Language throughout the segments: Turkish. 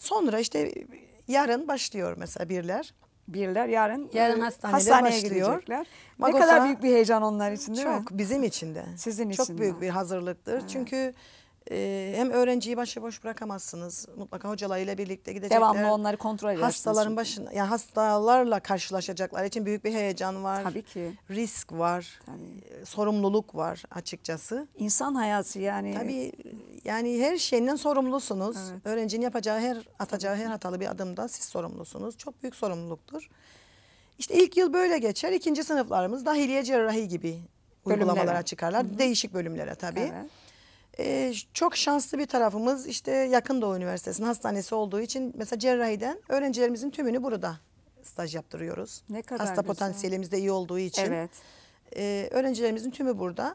Sonra işte e, yarın başlıyor mesela birler. Birler yarın, e, yarın hastanede hastaneye başlıyor. gidecekler. Magosa, ne kadar büyük bir heyecan onlar için değil çok, mi? Çok bizim için de. Sizin için Çok büyük bir hazırlıktır. Evet. Çünkü e, hem öğrenciyi başıboş bırakamazsınız. Mutlaka hocalarıyla birlikte gidecekler. Devamlı onları kontrol edersiniz. Hastaların başına, yani hastalarla karşılaşacaklar için büyük bir heyecan var. Tabii ki. Risk var. Tabii. E, sorumluluk var açıkçası. İnsan hayatı yani. Tabii yani her şeyinden sorumlusunuz. Evet. Öğrencinin yapacağı her atacağı her hatalı bir adımda siz sorumlusunuz. Çok büyük sorumluluktur. İşte ilk yıl böyle geçer. İkinci sınıflarımız dahiliye cerrahi gibi uygulamalara çıkarlar. Hı -hı. Değişik bölümlere tabii. Evet. Ee, çok şanslı bir tarafımız işte yakın Doğu Üniversitesi'nin hastanesi olduğu için mesela cerrahiden öğrencilerimizin tümünü burada staj yaptırıyoruz. Ne kadar Hasta güzel. potansiyelimiz de iyi olduğu için. Evet. Ee, öğrencilerimizin tümü burada.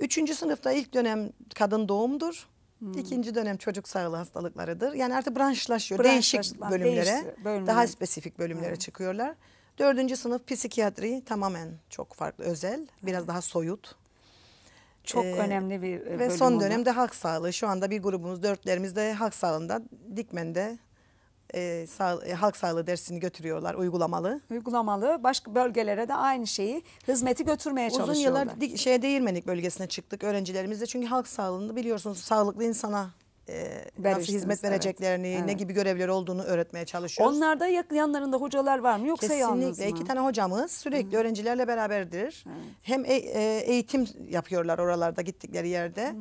Üçüncü sınıfta ilk dönem kadın doğumdur. Hmm. İkinci dönem çocuk sağlığı hastalıklarıdır. Yani artık branşlaşıyor. Değişik bölümlere, değişti, daha spesifik bölümlere hmm. çıkıyorlar. Dördüncü sınıf psikiyatri tamamen çok farklı, özel, biraz hmm. daha soyut. Çok ee, önemli bir bölüm. Ve son dönemde halk sağlığı. Şu anda bir grubumuz dörtlerimizde halk sağlığında Dikmen'de e, sağ, e, halk sağlığı dersini götürüyorlar uygulamalı. Uygulamalı. Başka bölgelere de aynı şeyi hizmeti götürmeye Uzun çalışıyorlar. yıllar di- şeye değirmenlik bölgesine çıktık öğrencilerimizle. Çünkü halk sağlığında biliyorsunuz sağlıklı insana e, nasıl Veriştiniz, hizmet evet. vereceklerini, ne Evet. gibi görevleri olduğunu öğretmeye çalışıyoruz. Onlarda yak- yanlarında hocalar var mı yoksa yalnız mı? Kesinlikle iki tane hocamız sürekli öğrencilerle beraberdir. Hem e- e, eğitim yapıyorlar oralarda gittikleri yerde.